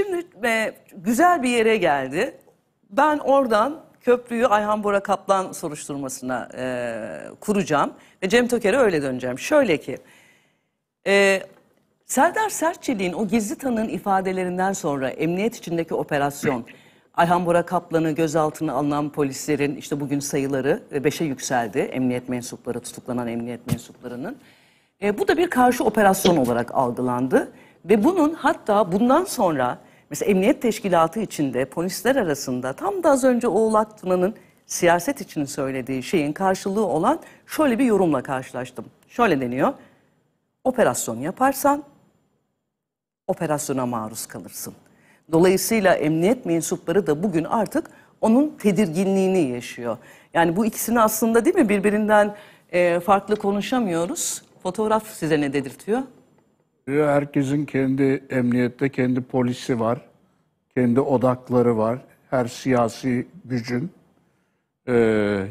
Şimdi e, güzel bir yere geldi. Ben oradan köprüyü Ayhan Bora Kaplan soruşturmasına e, kuracağım. Ve Cem Toker'e öyle döneceğim. Şöyle ki, e, Serdar Sertçeli'nin o gizli tanığın ifadelerinden sonra emniyet içindeki operasyon, Ayhan Bora Kaplan'ı gözaltına alınan polislerin işte bugün sayıları 5'e yükseldi. Emniyet mensupları, tutuklanan emniyet mensuplarının. E, bu da bir karşı operasyon olarak algılandı. Ve bunun hatta bundan sonra Mesela emniyet teşkilatı içinde polisler arasında tam da az önce Oğlak Tuna'nın siyaset için söylediği şeyin karşılığı olan şöyle bir yorumla karşılaştım. Şöyle deniyor. Operasyon yaparsan operasyona maruz kalırsın. Dolayısıyla emniyet mensupları da bugün artık onun tedirginliğini yaşıyor. Yani bu ikisini aslında değil mi birbirinden e, farklı konuşamıyoruz. Fotoğraf size ne dedirtiyor? Herkesin kendi emniyette kendi polisi var. Kendi odakları var. Her siyasi gücün. E,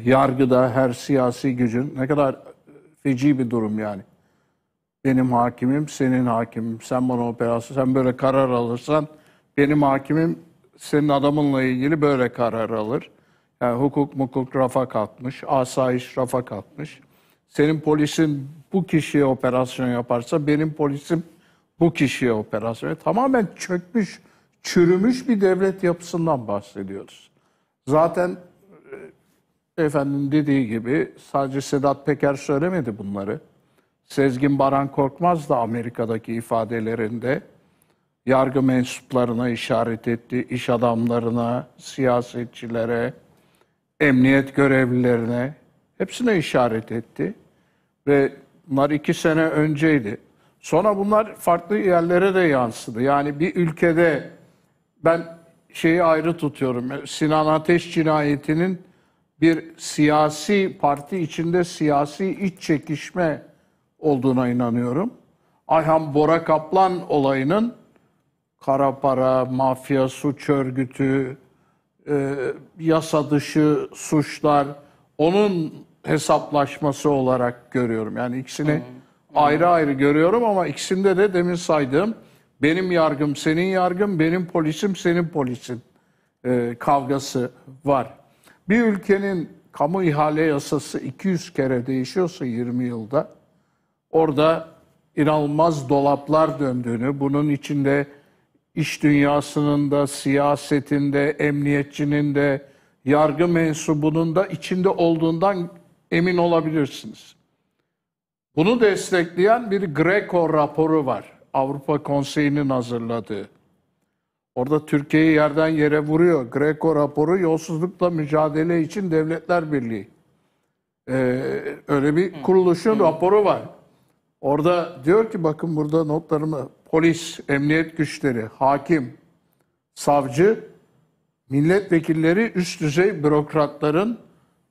yargıda her siyasi gücün. Ne kadar feci bir durum yani. Benim hakimim, senin hakimim. Sen bana operasyon, sen böyle karar alırsan benim hakimim senin adamınla ilgili böyle karar alır. Yani hukuk mukuk rafa kalkmış, asayiş rafa kalkmış. Senin polisin bu kişiye operasyon yaparsa benim polisim bu kişiye operasyon. E, tamamen çökmüş, çürümüş bir devlet yapısından bahsediyoruz. Zaten e, efendim dediği gibi sadece Sedat Peker söylemedi bunları. Sezgin Baran Korkmaz da Amerika'daki ifadelerinde yargı mensuplarına işaret etti, iş adamlarına, siyasetçilere, emniyet görevlilerine Hepsine işaret etti. Ve bunlar iki sene önceydi. Sonra bunlar farklı yerlere de yansıdı. Yani bir ülkede ben şeyi ayrı tutuyorum. Sinan Ateş cinayetinin bir siyasi parti içinde siyasi iç çekişme olduğuna inanıyorum. Ayhan Bora Kaplan olayının kara para, mafya, suç örgütü, e, yasa dışı suçlar, onun hesaplaşması olarak görüyorum. Yani ikisini hı hmm. ayrı ayrı görüyorum ama ikisinde de demin saydığım benim yargım senin yargım, benim polisim senin polisin e, kavgası var. Bir ülkenin kamu ihale yasası 200 kere değişiyorsa 20 yılda orada inanılmaz dolaplar döndüğünü, bunun içinde iş dünyasının da, siyasetinde, emniyetçinin de, yargı mensubunun da içinde olduğundan emin olabilirsiniz. Bunu destekleyen bir Greco raporu var. Avrupa Konseyi'nin hazırladığı. Orada Türkiye'yi yerden yere vuruyor. Greco raporu yolsuzlukla mücadele için Devletler Birliği. Ee, öyle bir kuruluşun raporu var. Orada diyor ki bakın burada notlarımı polis, emniyet güçleri, hakim, savcı, milletvekilleri üst düzey bürokratların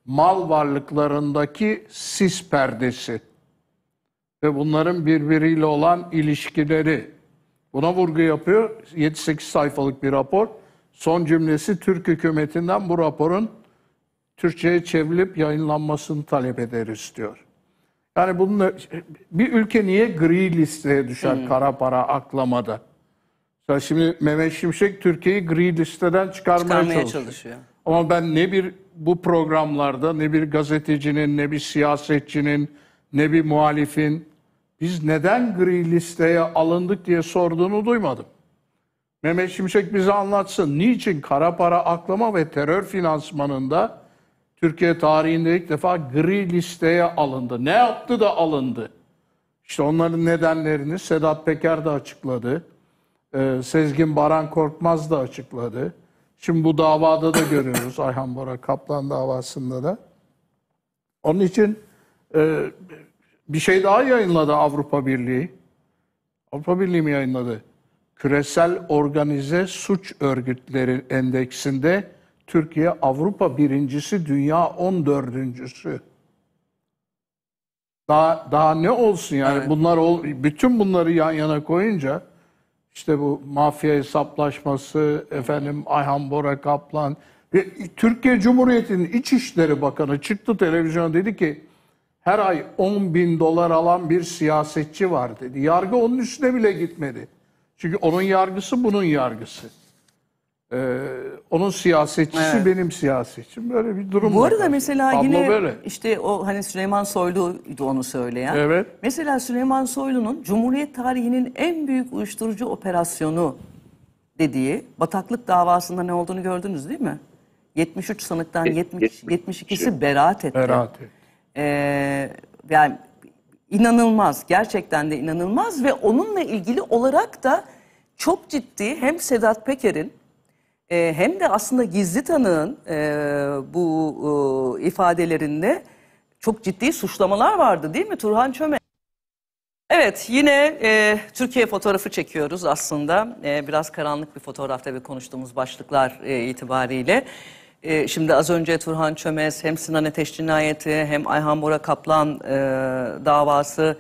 mal varlıklarındaki sis perdesi ve bunların birbiriyle olan ilişkileri. Buna vurgu yapıyor 7-8 sayfalık bir rapor. Son cümlesi Türk hükümetinden bu raporun Türkçe'ye çevrilip yayınlanmasını talep ederiz diyor. Yani bununla, bir ülke niye gri listeye düşer hmm. kara para aklamada? Mesela şimdi Mehmet Şimşek Türkiye'yi gri listeden çıkarmaya, çıkarmaya çalışıyor. çalışıyor. Ama ben ne bir bu programlarda ne bir gazetecinin ne bir siyasetçinin ne bir muhalifin biz neden gri listeye alındık diye sorduğunu duymadım. Mehmet Şimşek bize anlatsın. Niçin kara para aklama ve terör finansmanında Türkiye tarihinde ilk defa gri listeye alındı. Ne yaptı da alındı? İşte onların nedenlerini Sedat Peker de açıkladı. Ee, Sezgin Baran Korkmaz da açıkladı. Şimdi bu davada da görüyoruz Ayhan Bora Kaplan davasında da. Onun için e, bir şey daha yayınladı Avrupa Birliği. Avrupa Birliği mi yayınladı? Küresel Organize Suç Örgütleri Endeksinde Türkiye Avrupa birincisi, dünya on dördüncüsü. Daha, daha ne olsun yani evet. bunlar ol, bütün bunları yan yana koyunca işte bu mafya hesaplaşması, efendim Ayhan Bora Kaplan. E, Türkiye Cumhuriyeti'nin İçişleri Bakanı çıktı televizyona dedi ki her ay 10 bin dolar alan bir siyasetçi var dedi. Yargı onun üstüne bile gitmedi. Çünkü onun yargısı bunun yargısı. Ee, onun siyasetçisi evet. benim siyasetçim. Böyle bir durum Bu arada var. mesela Tablo yine böyle. işte o hani Süleyman Soylu'ydu onu söyleyen. Evet. Mesela Süleyman Soylu'nun Cumhuriyet tarihinin en büyük uyuşturucu operasyonu dediği bataklık davasında ne olduğunu gördünüz değil mi? 73 sanıktan 70, 72'si beraat etti. Beraat etti. Ee, yani inanılmaz. Gerçekten de inanılmaz ve onunla ilgili olarak da çok ciddi hem Sedat Peker'in e, hem de aslında gizli tanığın e, bu e, ifadelerinde çok ciddi suçlamalar vardı değil mi Turhan Çöme? Evet yine e, Türkiye fotoğrafı çekiyoruz aslında. E, biraz karanlık bir fotoğrafta ve konuştuğumuz başlıklar e, itibariyle. E, şimdi az önce Turhan Çömez hem Sinan Ateş cinayeti hem Ayhan Bora Kaplan e, davası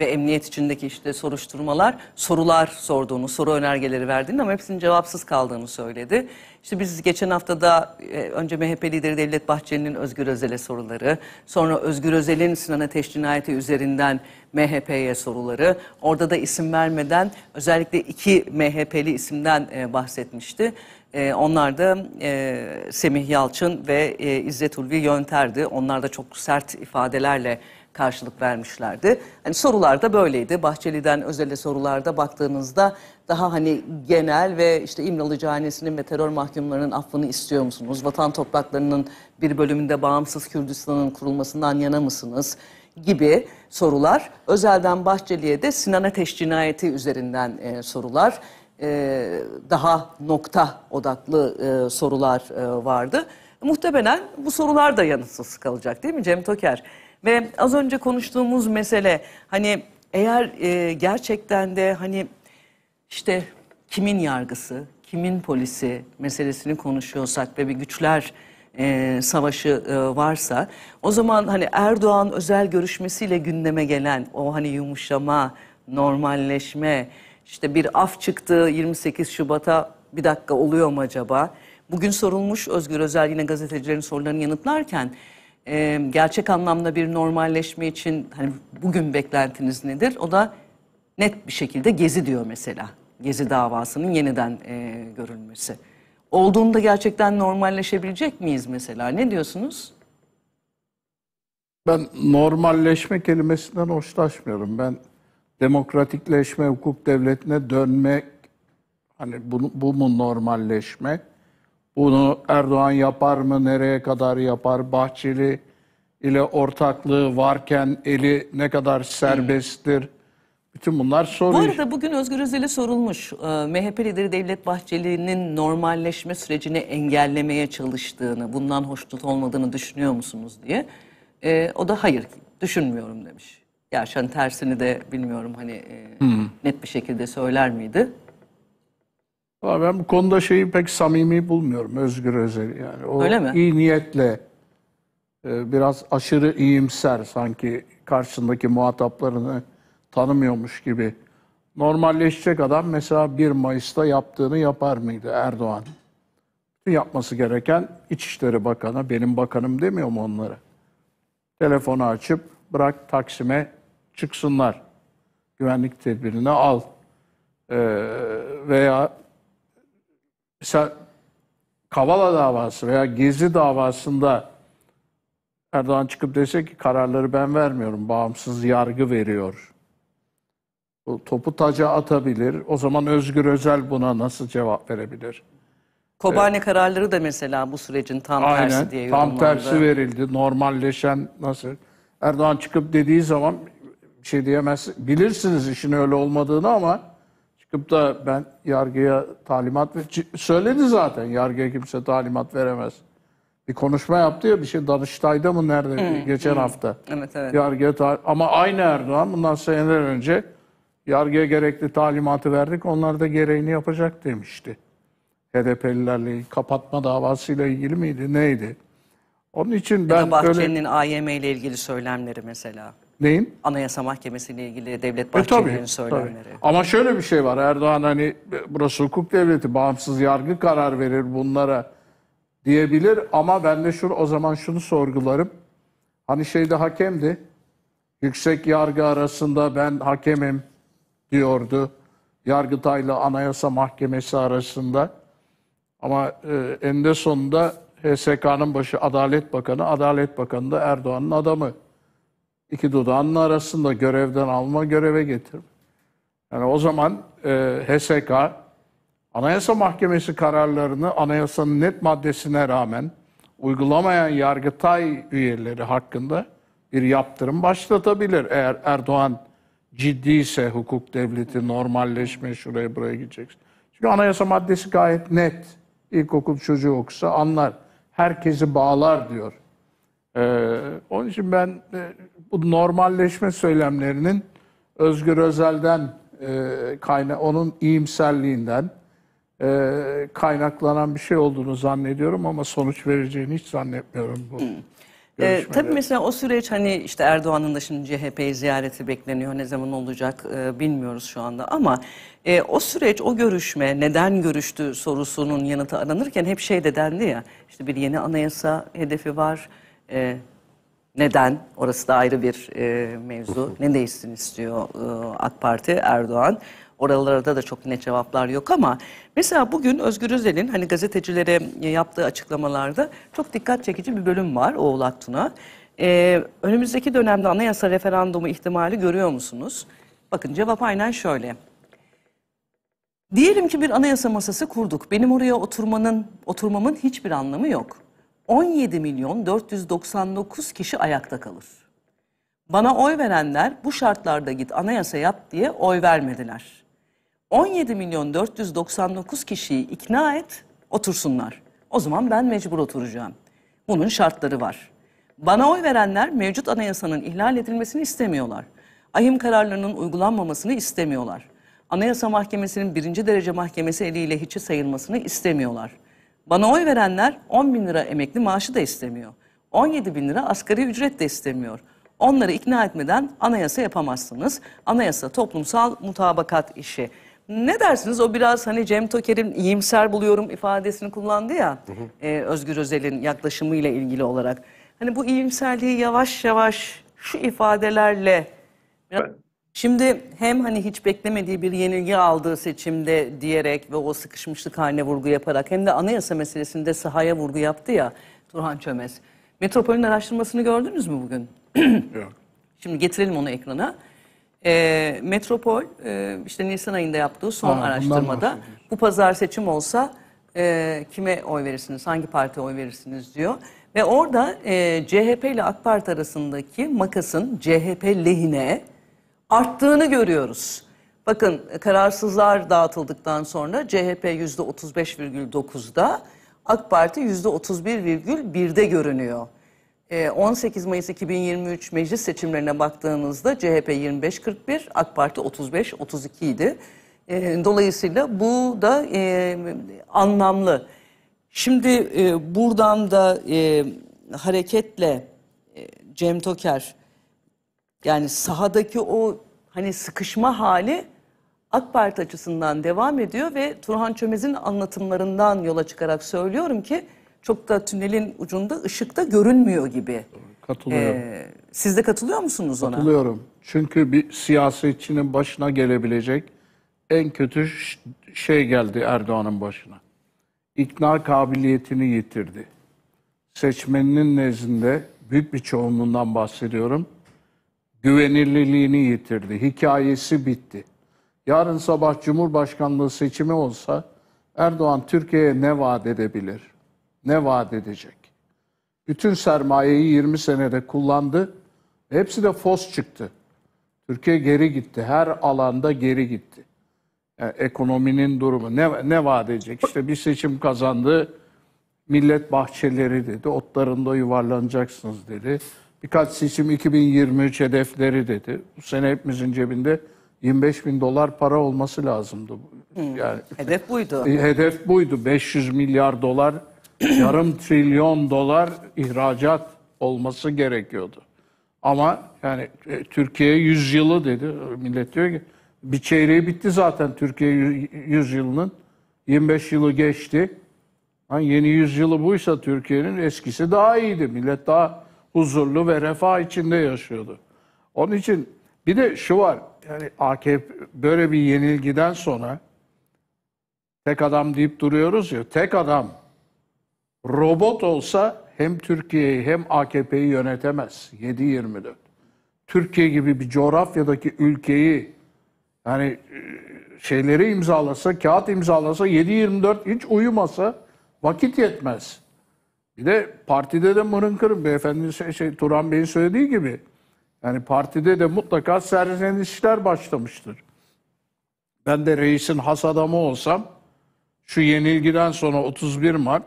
ve emniyet içindeki işte soruşturmalar sorular sorduğunu, soru önergeleri verdiğini ama hepsinin cevapsız kaldığını söyledi. İşte biz geçen haftada e, önce MHP lideri Devlet Bahçeli'nin Özgür Özel'e soruları, sonra Özgür Özel'in Sinan Ateş cinayeti üzerinden MHP'ye soruları, orada da isim vermeden özellikle iki MHP'li isimden e, bahsetmişti. Ee, onlar da e, Semih Yalçın ve e, İzzet Ulvi Yönter'di. Onlar da çok sert ifadelerle karşılık vermişlerdi. Hani sorular da böyleydi. Bahçeli'den özele sorularda baktığınızda daha hani genel ve işte İmralı Cahanesi'nin ve terör mahkumlarının affını istiyor musunuz? Vatan topraklarının bir bölümünde bağımsız Kürdistan'ın kurulmasından yana mısınız? gibi sorular. Özelden Bahçeli'ye de Sinan Ateş cinayeti üzerinden e, sorular e, daha nokta odaklı e, sorular e, vardı. Muhtemelen bu sorular da yanıtsız kalacak değil mi Cem Toker? Ve az önce konuştuğumuz mesele hani eğer e, gerçekten de hani işte kimin yargısı, kimin polisi meselesini konuşuyorsak ve bir güçler e, savaşı e, varsa o zaman hani Erdoğan özel görüşmesiyle gündeme gelen o hani yumuşama, normalleşme, işte bir af çıktı 28 Şubat'a bir dakika oluyor mu acaba? Bugün sorulmuş Özgür Özel yine gazetecilerin sorularını yanıtlarken e, gerçek anlamda bir normalleşme için hani bugün beklentiniz nedir? O da net bir şekilde gezi diyor mesela. Gezi davasının yeniden e, görülmesi. Olduğunda gerçekten normalleşebilecek miyiz mesela? Ne diyorsunuz? Ben normalleşme kelimesinden hoşlaşmıyorum. Ben demokratikleşme, hukuk devletine dönmek, hani bunu, bu mu normalleşme? Bunu Erdoğan yapar mı, nereye kadar yapar? Bahçeli ile ortaklığı varken eli ne kadar serbesttir? Bütün bunlar soru. Bu arada bugün Özgür Özel'e sorulmuş. E, ee, MHP lideri Devlet Bahçeli'nin normalleşme sürecini engellemeye çalıştığını, bundan hoşnut olmadığını düşünüyor musunuz diye. E, o da hayır, düşünmüyorum demiş. Gerçi tersini de bilmiyorum hani e, hmm. net bir şekilde söyler miydi? Valla ben bu konuda şeyi pek samimi bulmuyorum Özgür Özel. Yani o Öyle mi? iyi niyetle e, biraz aşırı iyimser sanki karşısındaki muhataplarını tanımıyormuş gibi. Normalleşecek adam mesela 1 Mayıs'ta yaptığını yapar mıydı Erdoğan? yapması gereken İçişleri Bakanı, benim bakanım demiyor mu onlara? Telefonu açıp bırak Taksim'e çıksınlar. Güvenlik tedbirini al. Ee, veya mesela Kavala davası veya Gezi davasında Erdoğan çıkıp dese ki kararları ben vermiyorum, bağımsız yargı veriyor. Bu topu taca atabilir. O zaman Özgür Özel buna nasıl cevap verebilir? Kobane ee, kararları da mesela bu sürecin tam aynen, tersi diye yorumlandı. Tam tersi verildi. Normalleşen nasıl? Erdoğan çıkıp dediği zaman şey diyemez. Bilirsiniz işin öyle olmadığını ama çıkıp da ben yargıya talimat ve söyledi zaten yargıya kimse talimat veremez. Bir konuşma yaptı ya bir şey Danıştay'da mı nerede hmm, geçen hmm. hafta. Evet evet. Yargıya ama aynı Erdoğan bundan seneler önce yargıya gerekli talimatı verdik onlar da gereğini yapacak demişti. HDP'lilerle kapatma davasıyla ilgili miydi neydi? Onun için ben ya da Bahçeli'nin böyle... AYM ile ilgili söylemleri mesela. Neyin? Anayasa Mahkemesiyle ilgili Devlet e, Bahçeli'nin e, söylemleri. Tabii. Ama şöyle bir şey var. Erdoğan hani e, burası hukuk devleti, bağımsız yargı karar verir bunlara diyebilir ama ben de şu o zaman şunu sorgularım. Hani şeyde hakemdi. Yüksek yargı arasında ben hakemim diyordu. Yargıtay'la Anayasa Mahkemesi arasında. Ama e, eninde sonunda HSK'nın başı Adalet Bakanı, Adalet Bakanı da Erdoğan'ın adamı iki dudağının arasında görevden alma göreve getir. Yani o zaman e, HSK Anayasa Mahkemesi kararlarını anayasanın net maddesine rağmen uygulamayan Yargıtay üyeleri hakkında bir yaptırım başlatabilir. Eğer Erdoğan ciddiyse hukuk devleti normalleşme şuraya buraya gideceksin. Çünkü anayasa maddesi gayet net. İlkokul çocuğu okusa anlar. Herkesi bağlar diyor. Ee, onun için ben e, bu normalleşme söylemlerinin Özgür Özel'den e, kayna onun iyimserliğinden e, kaynaklanan bir şey olduğunu zannediyorum ama sonuç vereceğini hiç zannetmiyorum bu. Hmm. E, tabii mesela o süreç hani işte Erdoğan'ın da şimdi CHP'yi ziyareti bekleniyor. Ne zaman olacak e, bilmiyoruz şu anda ama e, o süreç, o görüşme, neden görüştü sorusunun yanıtı aranırken hep şey de dendi ya. işte bir yeni anayasa hedefi var e, neden? Orası da ayrı bir e, mevzu. ne değişsin istiyor e, AK Parti, Erdoğan. Oralarda da çok net cevaplar yok ama mesela bugün Özgür Özel'in hani gazetecilere yaptığı açıklamalarda çok dikkat çekici bir bölüm var Oğlak Tuna. E, önümüzdeki dönemde anayasa referandumu ihtimali görüyor musunuz? Bakın cevap aynen şöyle. Diyelim ki bir anayasa masası kurduk. Benim oraya oturmanın, oturmamın hiçbir anlamı yok. 17 milyon 499 kişi ayakta kalır. Bana oy verenler bu şartlarda git anayasa yap diye oy vermediler. 17 milyon 499 kişiyi ikna et, otursunlar. O zaman ben mecbur oturacağım. Bunun şartları var. Bana oy verenler mevcut anayasanın ihlal edilmesini istemiyorlar. Ahim kararlarının uygulanmamasını istemiyorlar. Anayasa Mahkemesi'nin birinci derece mahkemesi eliyle hiçe sayılmasını istemiyorlar.'' Bana oy verenler 10 bin lira emekli maaşı da istemiyor. 17 bin lira asgari ücret de istemiyor. Onları ikna etmeden anayasa yapamazsınız. Anayasa toplumsal mutabakat işi. Ne dersiniz o biraz hani Cem Toker'in iyimser buluyorum ifadesini kullandı ya hı hı. E, Özgür Özel'in yaklaşımıyla ilgili olarak. Hani bu iyimserliği yavaş yavaş şu ifadelerle... Biraz... Ben... Şimdi hem hani hiç beklemediği bir yenilgi aldığı seçimde diyerek ve o sıkışmışlık haline vurgu yaparak hem de anayasa meselesinde sahaya vurgu yaptı ya Turhan Çömez. Metropol'ün araştırmasını gördünüz mü bugün? Yok. Şimdi getirelim onu ekrana. E, Metropol e, işte Nisan ayında yaptığı son Aa, araştırmada bu pazar seçim olsa e, kime oy verirsiniz, hangi partiye oy verirsiniz diyor. Ve orada e, CHP ile AK Parti arasındaki makasın CHP lehine arttığını görüyoruz. Bakın kararsızlar dağıtıldıktan sonra CHP yüzde %35,9'da, AK Parti yüzde %31,1'de görünüyor. 18 ee, Mayıs 2023 meclis seçimlerine baktığınızda CHP 25-41, AK Parti 35-32 idi. Ee, dolayısıyla bu da e, anlamlı. Şimdi e, buradan da e, hareketle Cem Toker... Yani sahadaki o hani sıkışma hali AK Parti açısından devam ediyor ve Turhan Çömez'in anlatımlarından yola çıkarak söylüyorum ki çok da tünelin ucunda ışıkta görünmüyor gibi. Katılıyorum. Ee, siz de katılıyor musunuz ona? Katılıyorum. Çünkü bir siyasetçinin başına gelebilecek en kötü şey geldi Erdoğan'ın başına. İkna kabiliyetini yitirdi. Seçmeninin nezdinde büyük bir çoğunluğundan bahsediyorum güvenilirliğini yitirdi. Hikayesi bitti. Yarın sabah Cumhurbaşkanlığı seçimi olsa Erdoğan Türkiye'ye ne vaat edebilir? Ne vaat edecek? Bütün sermayeyi 20 senede kullandı. Hepsi de fos çıktı. Türkiye geri gitti. Her alanda geri gitti. Yani ekonominin durumu ne, ne vaat edecek? İşte bir seçim kazandı. Millet bahçeleri dedi. Otlarında yuvarlanacaksınız dedi birkaç seçim 2023 hedefleri dedi. Bu sene hepimizin cebinde 25 bin dolar para olması lazımdı. Yani Hedef buydu. E, hedef buydu. 500 milyar dolar, yarım trilyon dolar ihracat olması gerekiyordu. Ama yani e, Türkiye 100 yılı dedi. Millet diyor ki bir çeyreği bitti zaten Türkiye 100 yılının 25 yılı geçti. Ha, yeni yılı buysa Türkiye'nin eskisi daha iyiydi. Millet daha huzurlu ve refah içinde yaşıyordu. Onun için bir de şu var. Yani AKP böyle bir yenilgiden sonra tek adam deyip duruyoruz ya. Tek adam robot olsa hem Türkiye'yi hem AKP'yi yönetemez 7-24. Türkiye gibi bir coğrafyadaki ülkeyi yani e, şeyleri imzalasa, kağıt imzalasa, 7-24 hiç uyumasa vakit yetmez. Bir de partide de mırın kırın beyefendinin şey, şey, Turan Bey'in söylediği gibi. Yani partide de mutlaka serzenişler başlamıştır. Ben de reisin has adamı olsam şu yenilgiden sonra 31 Mart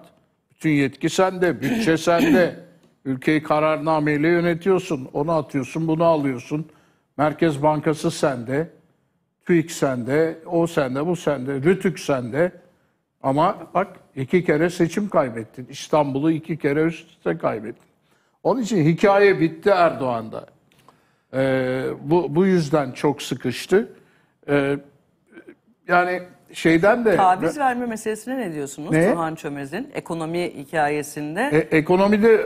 bütün yetki sende, bütçe sende. Ülkeyi kararnameyle yönetiyorsun. Onu atıyorsun, bunu alıyorsun. Merkez Bankası sende, TÜİK sende, o sende, bu sende, RÜTÜK sende. Ama bak iki kere seçim kaybettin. İstanbul'u iki kere üst üste kaybettin. Onun için hikaye bitti Erdoğan'da. Ee, bu, bu yüzden çok sıkıştı. Ee, yani şeyden de... Taviz verme meselesine ne diyorsunuz ne? Turhan Çömez'in ekonomi hikayesinde? E, ekonomide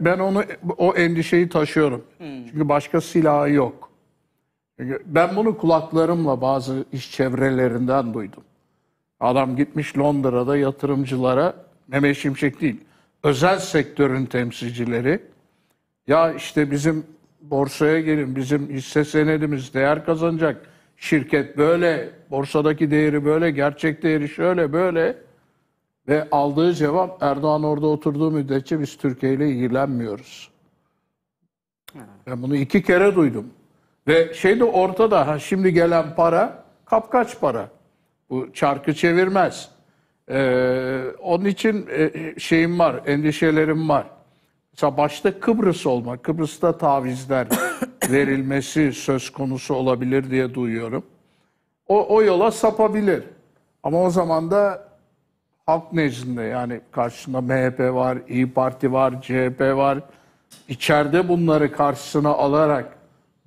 ben onu o endişeyi taşıyorum. Hmm. Çünkü başka silahı yok. Çünkü ben bunu kulaklarımla bazı iş çevrelerinden duydum. Adam gitmiş Londra'da yatırımcılara Mehmet Şimşek değil özel sektörün temsilcileri ya işte bizim borsaya gelin bizim hisse senedimiz değer kazanacak şirket böyle borsadaki değeri böyle gerçek değeri şöyle böyle ve aldığı cevap Erdoğan orada oturduğu müddetçe biz Türkiye ile ilgilenmiyoruz. Ben bunu iki kere duydum. Ve şey de ortada ha şimdi gelen para kapkaç para. Bu çarkı çevirmez. Ee, onun için e, şeyim var, endişelerim var. Mesela başta Kıbrıs olmak, Kıbrıs'ta tavizler verilmesi söz konusu olabilir diye duyuyorum. O, o yola sapabilir. Ama o zaman da halk nezdinde yani karşısında MHP var, İyi Parti var, CHP var. İçeride bunları karşısına alarak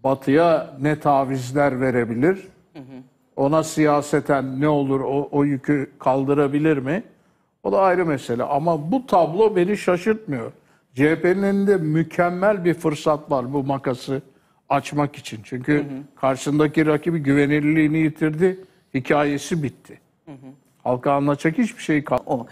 Batı'ya ne tavizler verebilir? Hı hı ona siyaseten ne olur o, o yükü kaldırabilir mi? O da ayrı mesele. Ama bu tablo beni şaşırtmıyor. CHP'nin elinde mükemmel bir fırsat var bu makası açmak için. Çünkü hı hı. karşındaki rakibi güvenilirliğini yitirdi. Hikayesi bitti. Hı hı. Halka anlatacak hiçbir şey kalmadı.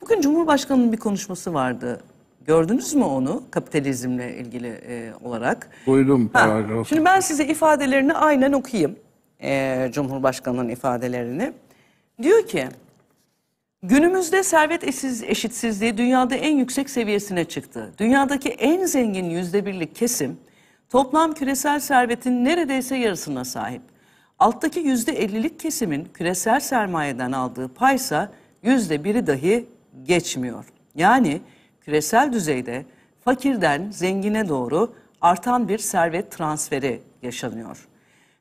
Bugün Cumhurbaşkanı'nın bir konuşması vardı. Gördünüz mü onu kapitalizmle ilgili e, olarak? Duydum. Ha, şimdi ben size ifadelerini aynen okuyayım e, Cumhurbaşkanı'nın ifadelerini. Diyor ki günümüzde servet eşitsizliği dünyada en yüksek seviyesine çıktı. Dünyadaki en zengin yüzde birlik kesim toplam küresel servetin neredeyse yarısına sahip. Alttaki yüzde ellilik kesimin küresel sermayeden aldığı paysa yüzde biri dahi geçmiyor. Yani küresel düzeyde fakirden zengine doğru artan bir servet transferi yaşanıyor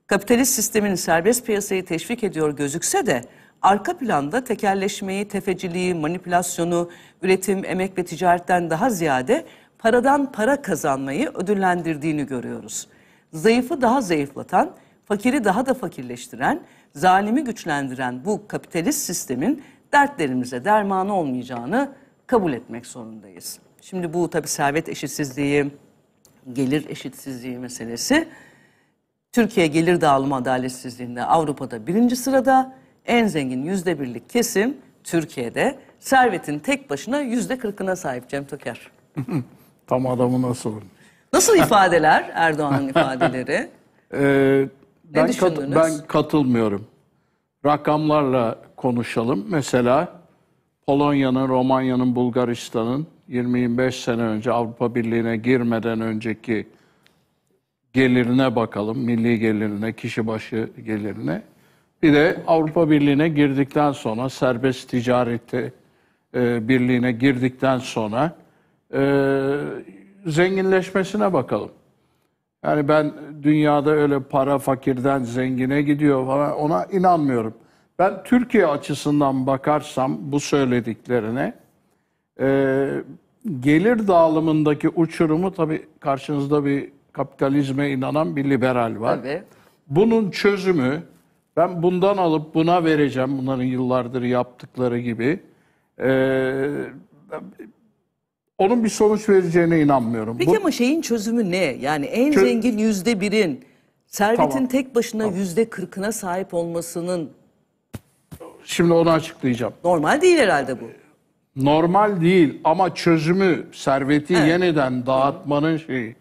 kapitalist sistemin serbest piyasayı teşvik ediyor gözükse de arka planda tekerleşmeyi, tefeciliği, manipülasyonu, üretim, emek ve ticaretten daha ziyade paradan para kazanmayı ödüllendirdiğini görüyoruz. Zayıfı daha zayıflatan, fakiri daha da fakirleştiren, zalimi güçlendiren bu kapitalist sistemin dertlerimize dermanı olmayacağını kabul etmek zorundayız. Şimdi bu tabii servet eşitsizliği, gelir eşitsizliği meselesi Türkiye gelir dağılımı adaletsizliğinde Avrupa'da birinci sırada en zengin yüzde birlik kesim Türkiye'de servetin tek başına yüzde kırkına sahip Cem Toker. Tam adamı nasıl? Nasıl ifadeler Erdoğan'ın ifadeleri? ee, ne ben, kat, ben katılmıyorum. Rakamlarla konuşalım. Mesela Polonya'nın, Romanya'nın, Bulgaristan'ın 25 sene önce Avrupa Birliği'ne girmeden önceki gelirine bakalım. Milli gelirine, kişi başı gelirine. Bir de Avrupa Birliği'ne girdikten sonra serbest ticareti e, birliğine girdikten sonra e, zenginleşmesine bakalım. Yani ben dünyada öyle para fakirden zengine gidiyor falan ona inanmıyorum. Ben Türkiye açısından bakarsam bu söylediklerine e, gelir dağılımındaki uçurumu tabii karşınızda bir kapitalizme inanan bir liberal var. Tabii. Bunun çözümü ben bundan alıp buna vereceğim bunların yıllardır yaptıkları gibi. Ee, onun bir sonuç vereceğine inanmıyorum. Peki Bu, ama şeyin çözümü ne? Yani en çö zengin yüzde birin servetin tamam. tek başına yüzde tamam. kırkına sahip olmasının... Şimdi onu açıklayacağım. Normal değil herhalde bu. Normal değil ama çözümü serveti evet. yeniden dağıtmanın şeyi.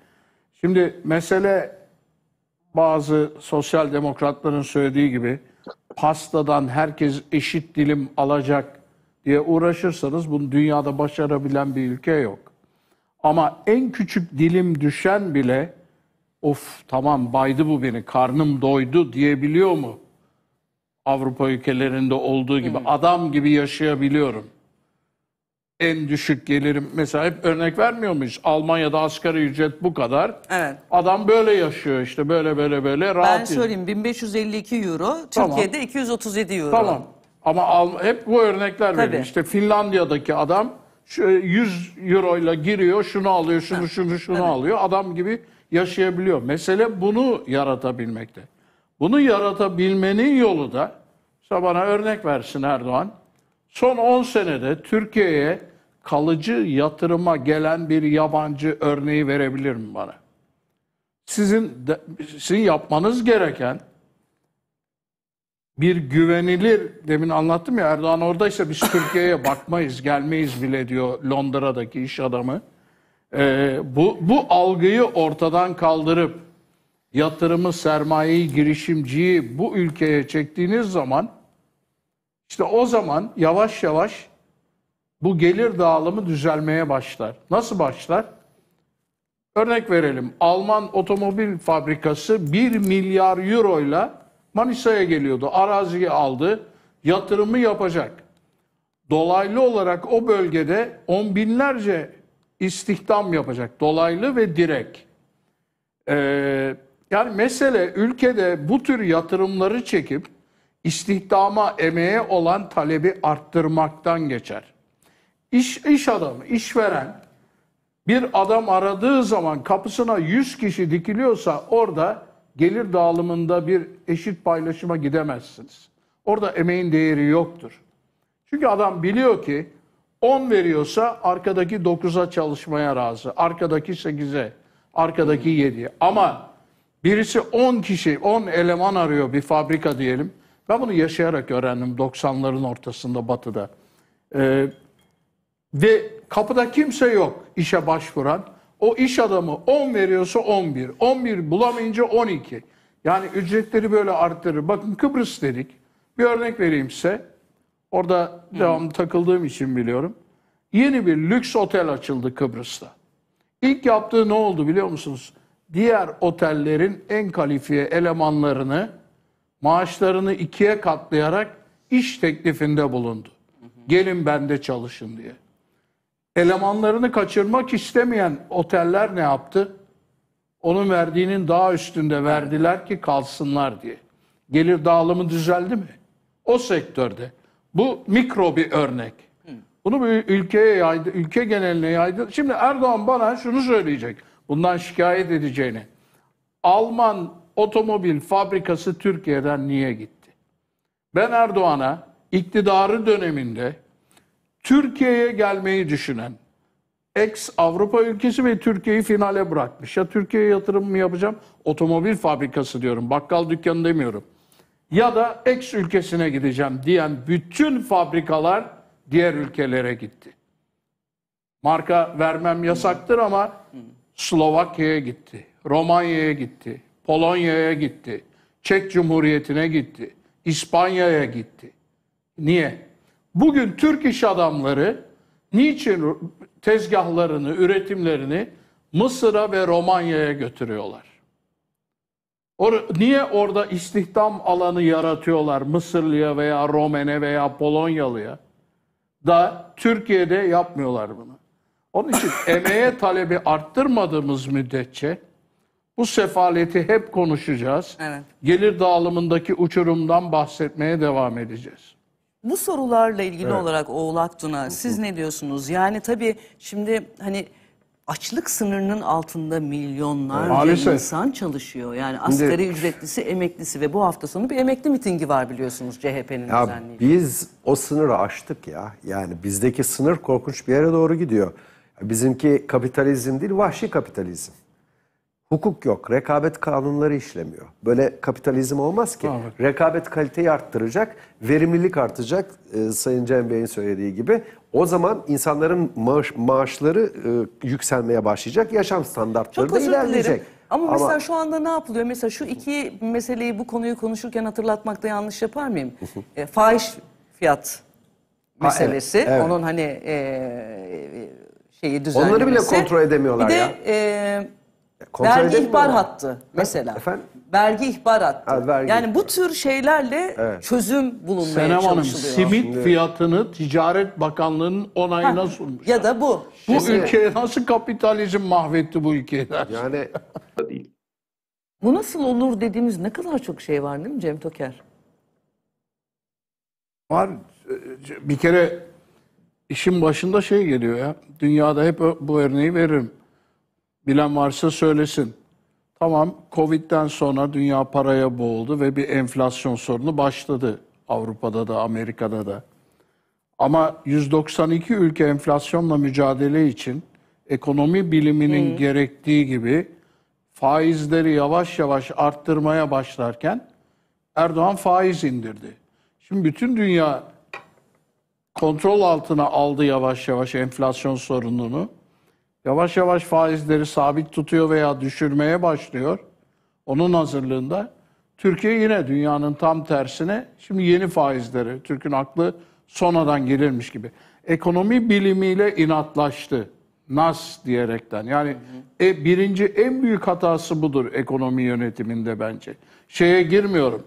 Şimdi mesele bazı sosyal demokratların söylediği gibi pastadan herkes eşit dilim alacak diye uğraşırsanız bunu dünyada başarabilen bir ülke yok. Ama en küçük dilim düşen bile of tamam baydı bu beni karnım doydu diyebiliyor mu? Avrupa ülkelerinde olduğu gibi hmm. adam gibi yaşayabiliyorum en düşük gelirim mesela hep örnek vermiyor muyuz? Almanya'da asgari ücret bu kadar. Evet. Adam böyle yaşıyor işte böyle böyle böyle rahat. Ben söyleyeyim 1552 euro, Tamam. Türkiye'de 237 euro. Tamam. Ama Alm- hep bu örnekler Tabii. veriyor. İşte Finlandiya'daki adam şu 100 ile giriyor, şunu alıyor, şunu şunu şunu alıyor. Adam gibi yaşayabiliyor. Mesele bunu yaratabilmekte. Bunu yaratabilmenin yolu da işte bana örnek versin Erdoğan. Son 10 senede Türkiye'ye kalıcı yatırıma gelen bir yabancı örneği verebilir mi bana? Sizin sizin yapmanız gereken bir güvenilir demin anlattım ya Erdoğan oradaysa biz Türkiye'ye bakmayız gelmeyiz bile diyor Londra'daki iş adamı. Ee, bu, bu algıyı ortadan kaldırıp yatırımı, sermayeyi, girişimciyi bu ülkeye çektiğiniz zaman işte o zaman yavaş yavaş bu gelir dağılımı düzelmeye başlar. Nasıl başlar? Örnek verelim. Alman otomobil fabrikası 1 milyar euro ile Manisa'ya geliyordu. Araziyi aldı. Yatırımı yapacak. Dolaylı olarak o bölgede on binlerce istihdam yapacak. Dolaylı ve direkt. Ee, yani mesele ülkede bu tür yatırımları çekip istihdama, emeğe olan talebi arttırmaktan geçer. İş, iş adamı, işveren bir adam aradığı zaman kapısına 100 kişi dikiliyorsa orada gelir dağılımında bir eşit paylaşıma gidemezsiniz. Orada emeğin değeri yoktur. Çünkü adam biliyor ki 10 veriyorsa arkadaki 9'a çalışmaya razı, arkadaki 8'e, arkadaki 7'ye. Ama birisi 10 kişi, 10 eleman arıyor bir fabrika diyelim. Ben bunu yaşayarak öğrendim 90'ların ortasında batıda. Ee, ve kapıda kimse yok işe başvuran. O iş adamı 10 veriyorsa 11, 11 bulamayınca 12. Yani ücretleri böyle arttırır. Bakın Kıbrıs dedik. Bir örnek vereyim size. Orada Hı. devamlı takıldığım için biliyorum. Yeni bir lüks otel açıldı Kıbrıs'ta. İlk yaptığı ne oldu biliyor musunuz? Diğer otellerin en kalifiye elemanlarını maaşlarını ikiye katlayarak iş teklifinde bulundu. Gelin bende çalışın diye. Elemanlarını kaçırmak istemeyen oteller ne yaptı? Onun verdiğinin daha üstünde verdiler ki kalsınlar diye. Gelir dağılımı düzeldi mi? O sektörde. Bu mikro bir örnek. Bunu bir ülkeye yaydı, ülke geneline yaydı. Şimdi Erdoğan bana şunu söyleyecek. Bundan şikayet edeceğini. Alman otomobil fabrikası Türkiye'den niye gitti? Ben Erdoğan'a iktidarı döneminde Türkiye'ye gelmeyi düşünen ex Avrupa ülkesi ve Türkiye'yi finale bırakmış. Ya Türkiye'ye yatırım mı yapacağım? Otomobil fabrikası diyorum. Bakkal dükkanı demiyorum. Ya da ex ülkesine gideceğim diyen bütün fabrikalar diğer ülkelere gitti. Marka vermem yasaktır ama Slovakya'ya gitti. Romanya'ya gitti. Polonya'ya gitti. Çek Cumhuriyeti'ne gitti. İspanya'ya gitti. Niye? Bugün Türk iş adamları niçin tezgahlarını, üretimlerini Mısır'a ve Romanya'ya götürüyorlar? Or niye orada istihdam alanı yaratıyorlar Mısırlıya veya Romene veya Polonyalıya? Da Türkiye'de yapmıyorlar bunu. Onun için emeğe talebi arttırmadığımız müddetçe bu sefaleti hep konuşacağız. Evet. Gelir dağılımındaki uçurumdan bahsetmeye devam edeceğiz. Bu sorularla ilgili evet. olarak Oğlak Tuna siz ne diyorsunuz? Yani tabii şimdi hani açlık sınırının altında milyonlarca Maalesef. insan çalışıyor. Yani asgari Şimdi, ücretlisi, emeklisi ve bu hafta sonu bir emekli mitingi var biliyorsunuz CHP'nin düzenlediği. Biz o sınırı aştık ya. Yani bizdeki sınır korkunç bir yere doğru gidiyor. Bizimki kapitalizm değil, vahşi kapitalizm. Hukuk yok, rekabet kanunları işlemiyor. Böyle kapitalizm olmaz ki. Evet. Rekabet kaliteyi arttıracak, verimlilik artacak e, Sayın Cem Bey'in söylediği gibi. O zaman insanların maaş, maaşları e, yükselmeye başlayacak, yaşam standartları Çok da ilerleyecek. Ama, Ama mesela şu anda ne yapılıyor? Mesela şu iki meseleyi bu konuyu konuşurken hatırlatmakta yanlış yapar mıyım? e, fahiş fiyat meselesi. Ha, evet, evet. Onun hani e, e şeyi düzenlemesi. Onları bile kontrol edemiyorlar bir de, ya. E, vergi ihbar hattı mesela. Efendim? Vergi ihbar hattı. Ha, vergi. Yani bu tür şeylerle evet. çözüm bulunmaya Senem Hanım, simit Şimdi... fiyatını Ticaret Bakanlığı'nın onayına ha, sunmuş. Ya da bu. Bu Şimdi... ülkeye nasıl kapitalizm mahvetti bu ülkeyi? Yani Bu nasıl olur dediğimiz ne kadar çok şey var değil mi Cem Toker? Var. Bir kere işin başında şey geliyor ya. Dünyada hep bu örneği veririm. Bilen varsa söylesin. Tamam Covid'den sonra dünya paraya boğuldu ve bir enflasyon sorunu başladı Avrupa'da da Amerika'da da. Ama 192 ülke enflasyonla mücadele için ekonomi biliminin hmm. gerektiği gibi faizleri yavaş yavaş arttırmaya başlarken Erdoğan faiz indirdi. Şimdi bütün dünya kontrol altına aldı yavaş yavaş enflasyon sorununu yavaş yavaş faizleri sabit tutuyor veya düşürmeye başlıyor. Onun hazırlığında Türkiye yine dünyanın tam tersine şimdi yeni faizleri, Türk'ün aklı sonadan girilmiş gibi. Ekonomi bilimiyle inatlaştı. Nas diyerekten. Yani hı e, hı. birinci en büyük hatası budur ekonomi yönetiminde bence. Şeye girmiyorum.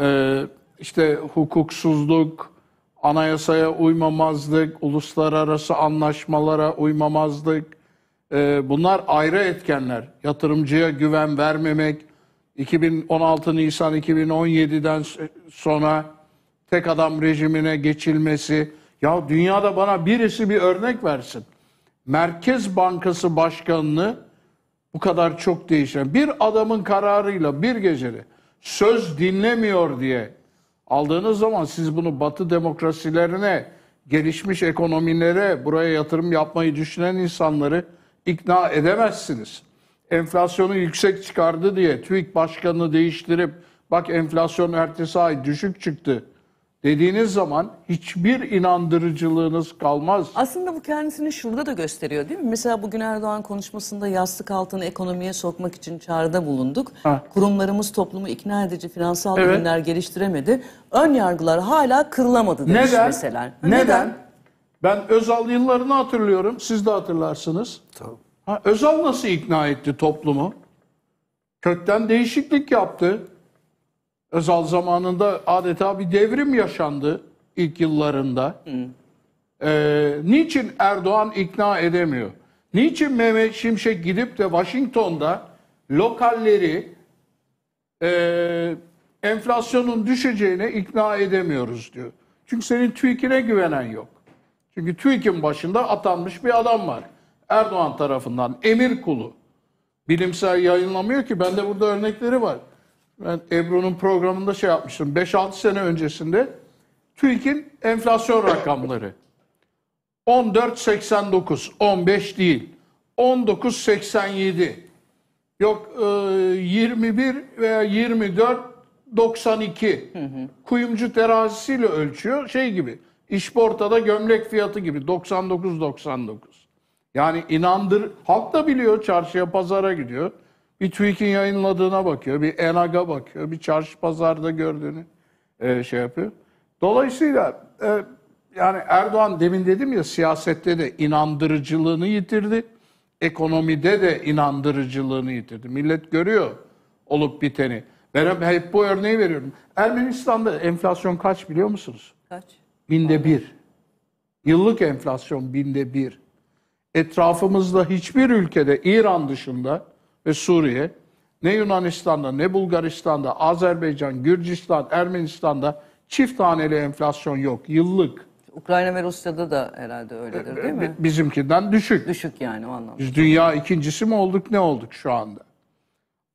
Ee, işte hukuksuzluk, anayasaya uymamazlık, uluslararası anlaşmalara uymamazlık, e, bunlar ayrı etkenler. Yatırımcıya güven vermemek, 2016 Nisan 2017'den sonra tek adam rejimine geçilmesi. Ya dünyada bana birisi bir örnek versin. Merkez Bankası Başkanı'nı bu kadar çok değişen bir adamın kararıyla bir gecede söz dinlemiyor diye aldığınız zaman siz bunu batı demokrasilerine, gelişmiş ekonomilere, buraya yatırım yapmayı düşünen insanları ikna edemezsiniz. Enflasyonu yüksek çıkardı diye TÜİK başkanını değiştirip bak enflasyon ertesi ay düşük çıktı dediğiniz zaman hiçbir inandırıcılığınız kalmaz. Aslında bu kendisini şurada da gösteriyor değil mi? Mesela bugün Erdoğan konuşmasında yastık altını ekonomiye sokmak için çağrıda bulunduk. Ha. Kurumlarımız toplumu ikna edici finansal evet. ürünler geliştiremedi. Ön yargılar hala kırılamadı demiş Neden? mesela. Neden? Neden? Ben Özal yıllarını hatırlıyorum. Siz de hatırlarsınız. Tamam. Ha, Özal nasıl ikna etti toplumu? Kökten değişiklik yaptı. Özal zamanında adeta bir devrim yaşandı ilk yıllarında. Hı. Ee, niçin Erdoğan ikna edemiyor? Niçin Mehmet Şimşek gidip de Washington'da lokalleri e, enflasyonun düşeceğine ikna edemiyoruz diyor. Çünkü senin TÜİK'ine güvenen yok. Çünkü TÜİK'in başında atanmış bir adam var. Erdoğan tarafından emir kulu. Bilimsel yayınlamıyor ki. Bende burada örnekleri var. Ben Ebru'nun programında şey yapmıştım. 5-6 sene öncesinde TÜİK'in enflasyon rakamları. 14.89, 15 değil. 19.87. Yok e, 21 veya 24 92. Hı hı. Kuyumcu terazisiyle ölçüyor şey gibi. İş portada gömlek fiyatı gibi 99.99. Yani inandır halk da biliyor çarşıya pazara gidiyor. Bir TÜİK'in yayınladığına bakıyor, bir ENAG'a bakıyor, bir çarşı pazarda gördüğünü e, şey yapıyor. Dolayısıyla e, yani Erdoğan demin dedim ya siyasette de inandırıcılığını yitirdi. Ekonomide de inandırıcılığını yitirdi. Millet görüyor olup biteni. Ben hep bu örneği veriyorum. Ermenistan'da enflasyon kaç biliyor musunuz? Kaç? binde bir. Yıllık enflasyon binde bir. Etrafımızda hiçbir ülkede İran dışında ve Suriye ne Yunanistan'da ne Bulgaristan'da Azerbaycan, Gürcistan, Ermenistan'da çift haneli enflasyon yok yıllık. Ukrayna ve Rusya'da da herhalde öyledir değil mi? Bizimkinden düşük. Düşük yani o anlamda. Biz dünya ikincisi mi olduk ne olduk şu anda?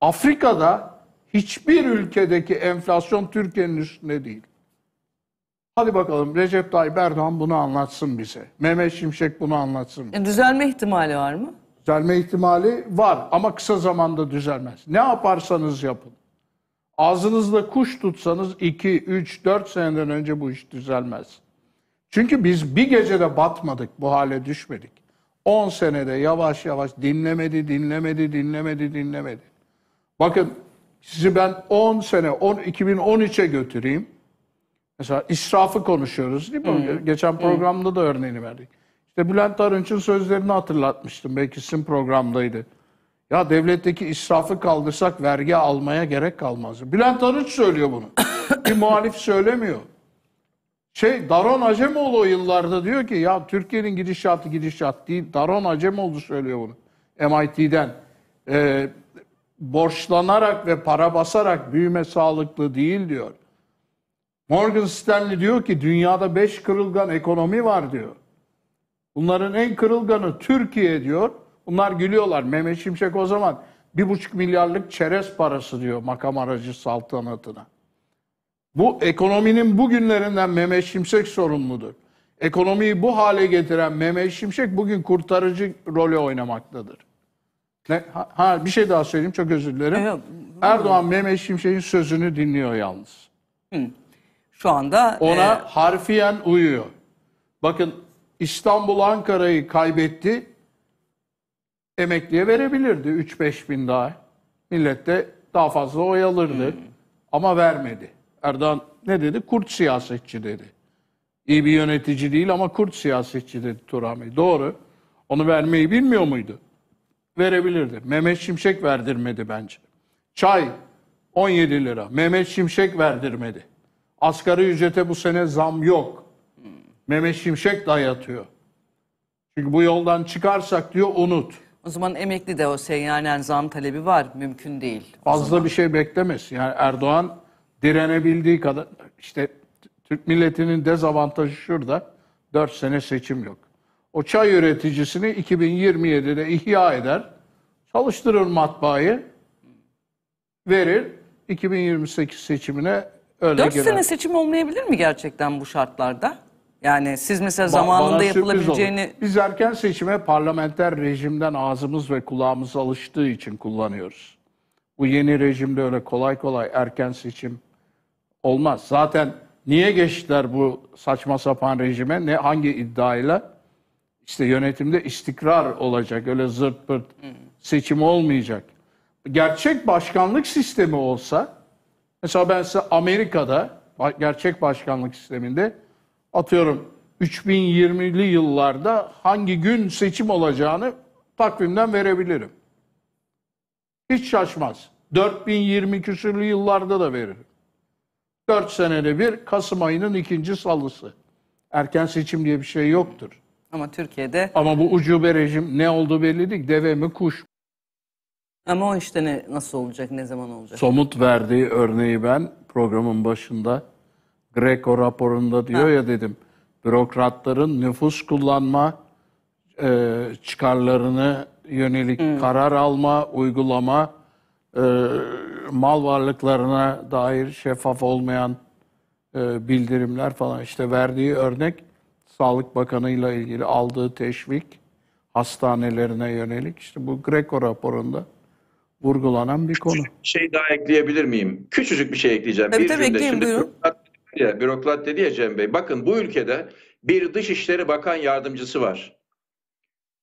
Afrika'da hiçbir ülkedeki enflasyon Türkiye'nin üstünde değil. Hadi bakalım Recep Tayyip Erdoğan bunu anlatsın bize. Mehmet Şimşek bunu anlatsın. E, düzelme ihtimali var mı? Düzelme ihtimali var ama kısa zamanda düzelmez. Ne yaparsanız yapın. Ağzınızda kuş tutsanız 2, 3, 4 seneden önce bu iş düzelmez. Çünkü biz bir gecede batmadık, bu hale düşmedik. 10 senede yavaş yavaş dinlemedi, dinlemedi, dinlemedi, dinlemedi. Bakın sizi ben 10 sene, 10, 2013'e götüreyim. Mesela israfı konuşuyoruz değil mi? Hmm. Geçen hmm. programda da örneğini verdik. İşte Bülent Arınç'ın sözlerini hatırlatmıştım. Belki sizin programdaydı. Ya devletteki israfı kaldırsak vergi almaya gerek kalmaz. Bülent Arınç söylüyor bunu. Bir muhalif söylemiyor. Şey Daron Acemoğlu o yıllarda diyor ki ya Türkiye'nin gidişatı gidişat değil. Daron Acemoğlu söylüyor bunu. MIT'den. Ee, borçlanarak ve para basarak büyüme sağlıklı değil diyor. Morgan Stanley diyor ki dünyada 5 kırılgan ekonomi var diyor. Bunların en kırılganı Türkiye diyor. Bunlar gülüyorlar. Mehmet Şimşek o zaman bir buçuk milyarlık çerez parası diyor makam aracı saltanatına. Bu ekonominin bugünlerinden Mehmet Şimşek sorumludur. Ekonomiyi bu hale getiren Mehmet Şimşek bugün kurtarıcı rolü oynamaktadır. Ne? ha bir şey daha söyleyeyim çok özür dilerim. Evet. Erdoğan Mehmet Şimşek'in sözünü dinliyor yalnız. Hı şu anda... Ona e... harfiyen uyuyor. Bakın İstanbul Ankara'yı kaybetti. Emekliye verebilirdi 3-5 bin daha. millette daha fazla oy alırdı. Hmm. Ama vermedi. Erdoğan ne dedi? Kurt siyasetçi dedi. İyi bir yönetici değil ama kurt siyasetçi dedi Turan Bey. Doğru. Onu vermeyi bilmiyor muydu? Verebilirdi. Mehmet Şimşek verdirmedi bence. Çay 17 lira. Mehmet Şimşek verdirmedi. Asgari ücrete bu sene zam yok. Mehmet Şimşek dayatıyor. Çünkü bu yoldan çıkarsak diyor unut. O zaman emekli de o seyyanen zam talebi var. Mümkün değil. Fazla zaman. bir şey beklemez. Yani Erdoğan direnebildiği kadar işte Türk milletinin dezavantajı şurada. 4 sene seçim yok. O çay üreticisini 2027'de ihya eder. Çalıştırır matbaayı. Verir. 2028 seçimine Öyle Dört sene seçim olmayabilir mi gerçekten bu şartlarda? Yani siz mesela zamanında bana yapılabileceğini... Olur. Biz erken seçime parlamenter rejimden ağzımız ve kulağımız alıştığı için kullanıyoruz. Bu yeni rejimde öyle kolay kolay erken seçim olmaz. Zaten niye geçtiler bu saçma sapan rejime? Ne hangi iddiayla? İşte yönetimde istikrar olacak. Öyle zırt pırt hmm. seçim olmayacak. Gerçek başkanlık sistemi olsa Mesela ben size Amerika'da gerçek başkanlık sisteminde atıyorum 3020'li yıllarda hangi gün seçim olacağını takvimden verebilirim. Hiç şaşmaz. 4020 küsürlü yıllarda da veririm. 4 senede bir Kasım ayının ikinci salısı. Erken seçim diye bir şey yoktur. Ama Türkiye'de... Ama bu ucube rejim ne olduğu belli değil. Deve mi kuş mu? Ama o işte ne, nasıl olacak, ne zaman olacak? Somut verdiği örneği ben programın başında Greco raporunda diyor ha. ya dedim. Bürokratların nüfus kullanma e, çıkarlarını yönelik hmm. karar alma, uygulama, e, mal varlıklarına dair şeffaf olmayan e, bildirimler falan. işte verdiği örnek Sağlık Bakanı ile ilgili aldığı teşvik hastanelerine yönelik. işte bu Greco raporunda vurgulanan bir konu. Şey daha ekleyebilir miyim? Küçücük bir şey ekleyeceğim. Tabii bir tabii cümle. ekleyin Şimdi buyurun. Bürokrat dedi, ya, bürokrat dedi ya Cem Bey, bakın bu ülkede bir Dışişleri Bakan Yardımcısı var.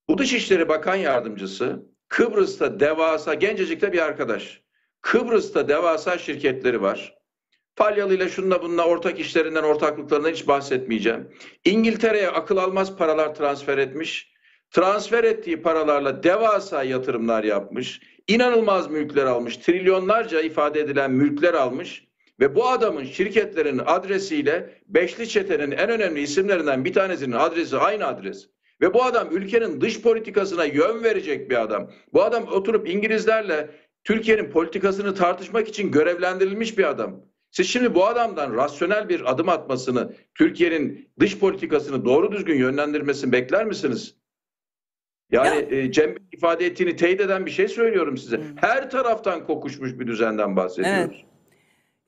Bu Dışişleri Bakan Yardımcısı Kıbrıs'ta devasa, gencecikte bir arkadaş. Kıbrıs'ta devasa şirketleri var. Palyalı ile şununla bununla ortak işlerinden, ortaklıklarından hiç bahsetmeyeceğim. İngiltere'ye akıl almaz paralar transfer etmiş transfer ettiği paralarla devasa yatırımlar yapmış, inanılmaz mülkler almış, trilyonlarca ifade edilen mülkler almış ve bu adamın şirketlerin adresiyle Beşli Çete'nin en önemli isimlerinden bir tanesinin adresi aynı adres. Ve bu adam ülkenin dış politikasına yön verecek bir adam. Bu adam oturup İngilizlerle Türkiye'nin politikasını tartışmak için görevlendirilmiş bir adam. Siz şimdi bu adamdan rasyonel bir adım atmasını, Türkiye'nin dış politikasını doğru düzgün yönlendirmesini bekler misiniz? Yani ya. e, Cem ifade ettiğini teyit eden bir şey söylüyorum size. Hı. Hmm. Her taraftan kokuşmuş bir düzenden bahsediyoruz. Evet.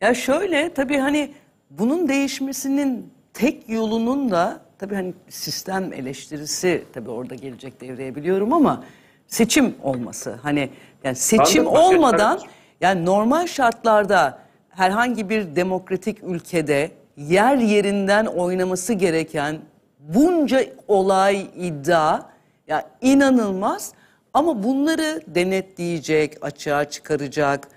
Ya şöyle tabii hani bunun değişmesinin tek yolunun da tabii hani sistem eleştirisi tabii orada gelecek devreye biliyorum ama seçim olması. Hani yani seçim olmadan yani normal şartlarda herhangi bir demokratik ülkede yer yerinden oynaması gereken bunca olay iddia ya inanılmaz ama bunları denetleyecek, açığa çıkaracak,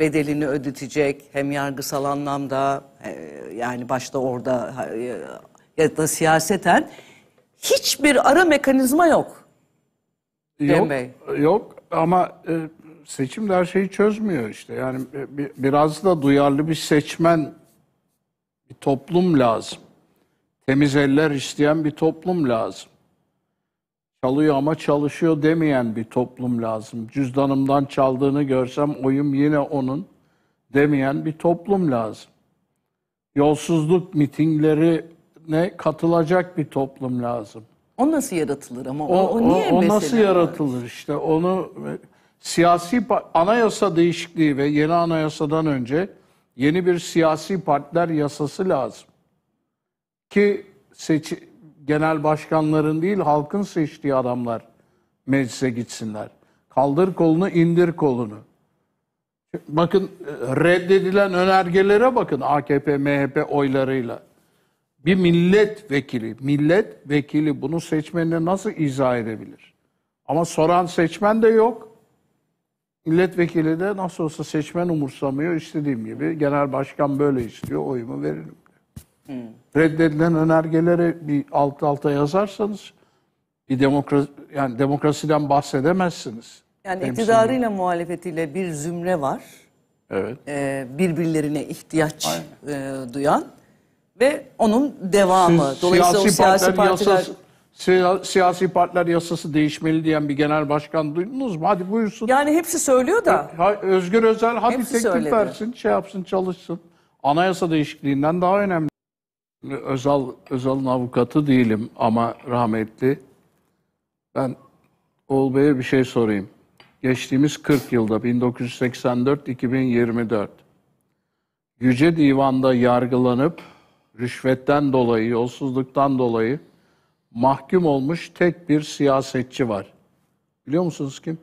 bedelini ödetecek hem yargısal anlamda e, yani başta orada e, ya da siyaseten hiçbir ara mekanizma yok. Yok, Bey. yok ama e, seçim de her şeyi çözmüyor işte. Yani biraz da duyarlı bir seçmen, bir toplum lazım. Temiz eller isteyen bir toplum lazım çalıyor ama çalışıyor demeyen bir toplum lazım. Cüzdanımdan çaldığını görsem oyum yine onun demeyen bir toplum lazım. Yolsuzluk mitinglerine katılacak bir toplum lazım. O nasıl yaratılır ama o, o, o niye o, o nasıl yaratılır işte onu e, siyasi anayasa değişikliği ve yeni anayasadan önce yeni bir siyasi partiler yasası lazım ki seçi, genel başkanların değil halkın seçtiği adamlar meclise gitsinler. Kaldır kolunu indir kolunu. Bakın reddedilen önergelere bakın AKP MHP oylarıyla. Bir milletvekili, milletvekili bunu seçmenine nasıl izah edebilir? Ama soran seçmen de yok. Milletvekili de nasıl olsa seçmen umursamıyor istediğim gibi. Genel başkan böyle istiyor oyumu veririm. Hmm. Reddedilen önergeleri bir alt alta yazarsanız bir demokrasi yani demokrasiden bahsedemezsiniz. Yani temsilini. iktidarıyla muhalefetiyle bir zümre var. Evet. Ee, birbirlerine ihtiyaç e, duyan ve onun devamı. Siz, Dolayısıyla siyasi, siyasi partiler, partiler... Yasası, siyasi partiler yasası değişmeli diyen bir genel başkan duydunuz mu? Hadi buyursun. Yani hepsi söylüyor da. Ha, Özgür Özel hadi teklif versin, şey yapsın, çalışsın. Anayasa değişikliğinden daha önemli. Özal Özal'ın avukatı değilim ama rahmetli. Ben Oğul Bey'e bir şey sorayım. Geçtiğimiz 40 yılda 1984-2024 Yüce Divan'da yargılanıp rüşvetten dolayı, yolsuzluktan dolayı mahkum olmuş tek bir siyasetçi var. Biliyor musunuz kim?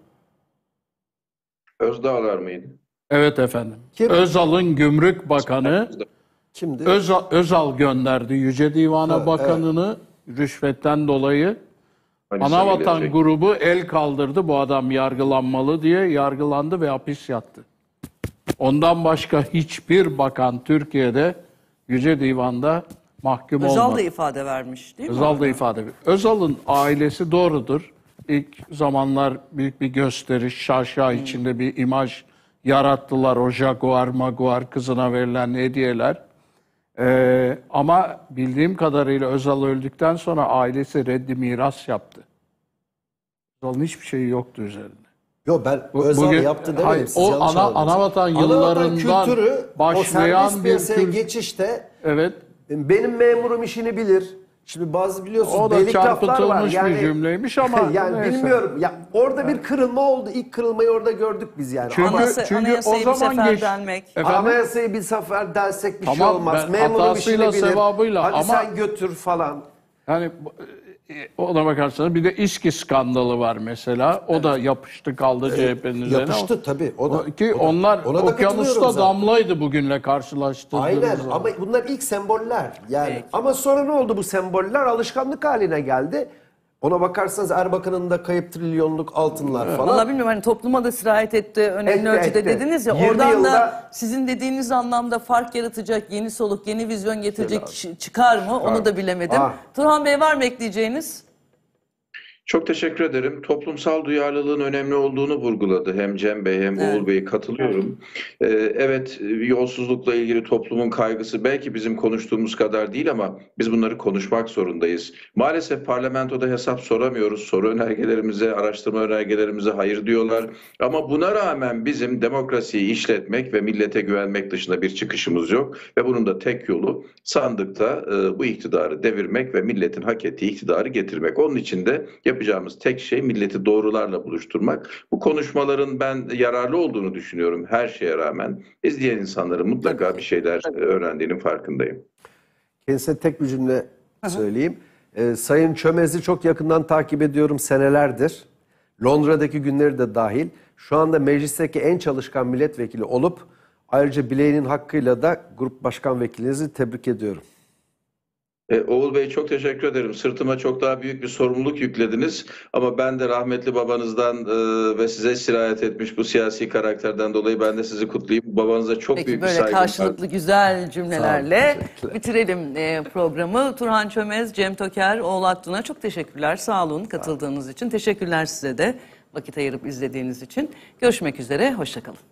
Özdağlar mıydı? Evet efendim. Kim? Özal'ın Gümrük Bakanı Özdağ. Kimdi? Özal, Özal gönderdi Yüce Divan'a ha, bakanını evet. rüşvetten dolayı. Hani Anavatan grubu el kaldırdı bu adam yargılanmalı diye yargılandı ve hapis yattı. Ondan başka hiçbir bakan Türkiye'de Yüce Divan'da mahkum Özal olmadı. Özal da ifade vermiş değil mi? Özal da ifade vermiş. Özal'ın ailesi doğrudur. İlk zamanlar büyük bir gösteriş, şaşa hmm. içinde bir imaj yarattılar. O Jaguar, Maguar kızına verilen hediyeler. Ee, ama bildiğim kadarıyla Özal öldükten sonra ailesi reddi miras yaptı. Özal'ın hiçbir şeyi yoktu üzerinde. Yok ben Bu, Özal bugün, yaptı demedim. Hayır, o ana, anladınız. ana vatan yıllarından ana kültürü, başlayan o bir kült... geçişte evet. benim memurum işini bilir. Şimdi bazı biliyorsunuz o da delik laflar var. Yani, bir cümleymiş ama yani neyse. bilmiyorum. Ya orada bir kırılma oldu. İlk kırılmayı orada gördük biz yani. Çünkü, Anası, çünkü o zaman bir sefer geç... delmek. Efendim? Anayasayı bir sefer delsek bir şey tamam, şey olmaz. Memurun işini bilir. Sevabıyla, Hadi ama... sen götür falan. Yani e, ona bakarsanız bir de İSKİ skandalı var mesela. O da yapıştı kaldı CHP'nin üzerine. Yapıştı tabii. O da, ki o da, onlar ona da okyanusta damlaydı bugünle karşılaştığımız Aynen zaman. ama bunlar ilk semboller. Yani Peki. ama sonra ne oldu bu semboller? Alışkanlık haline geldi. Ona bakarsanız Erbakan'ın da kayıp trilyonluk altınlar falan. Valla bilmiyorum hani topluma da sirayet etti önemli Etti, ölçüde etti. dediniz ya. 20 Oradan da sizin dediğiniz anlamda fark yaratacak, yeni soluk, yeni vizyon getirecek şey kişi çıkar mı onu da bilemedim. Ah. Turhan Bey var mı ekleyeceğiniz? Çok teşekkür ederim. Toplumsal duyarlılığın önemli olduğunu vurguladı hem Cem Bey hem Uğur Bey katılıyorum. Ee, evet yolsuzlukla ilgili toplumun kaygısı belki bizim konuştuğumuz kadar değil ama biz bunları konuşmak zorundayız. Maalesef parlamentoda hesap soramıyoruz. Soru önergelerimize, araştırma önergelerimize hayır diyorlar. Ama buna rağmen bizim demokrasiyi işletmek ve millete güvenmek dışında bir çıkışımız yok. Ve bunun da tek yolu sandıkta e, bu iktidarı devirmek ve milletin hak ettiği iktidarı getirmek. Onun için de yapacağımız tek şey milleti doğrularla buluşturmak. Bu konuşmaların ben yararlı olduğunu düşünüyorum her şeye rağmen. İzleyen insanların mutlaka bir şeyler öğrendiğinin farkındayım. Kendisine tek bir cümle söyleyeyim. Ee, Sayın Çömez'i çok yakından takip ediyorum senelerdir. Londra'daki günleri de dahil. Şu anda meclisteki en çalışkan milletvekili olup ayrıca bileğinin hakkıyla da grup başkan vekilinizi tebrik ediyorum. E, Oğul Bey çok teşekkür ederim. Sırtıma çok daha büyük bir sorumluluk yüklediniz. Ama ben de rahmetli babanızdan e, ve size sirayet etmiş bu siyasi karakterden dolayı ben de sizi kutlayayım. Babanıza çok Peki, büyük bir saygım var. Peki böyle karşılıklı güzel cümlelerle olun, bitirelim e, programı. Turhan Çömez, Cem Toker, Oğul Aktun'a çok teşekkürler. Sağ olun katıldığınız için. Teşekkürler size de vakit ayırıp izlediğiniz için. Görüşmek üzere, hoşçakalın.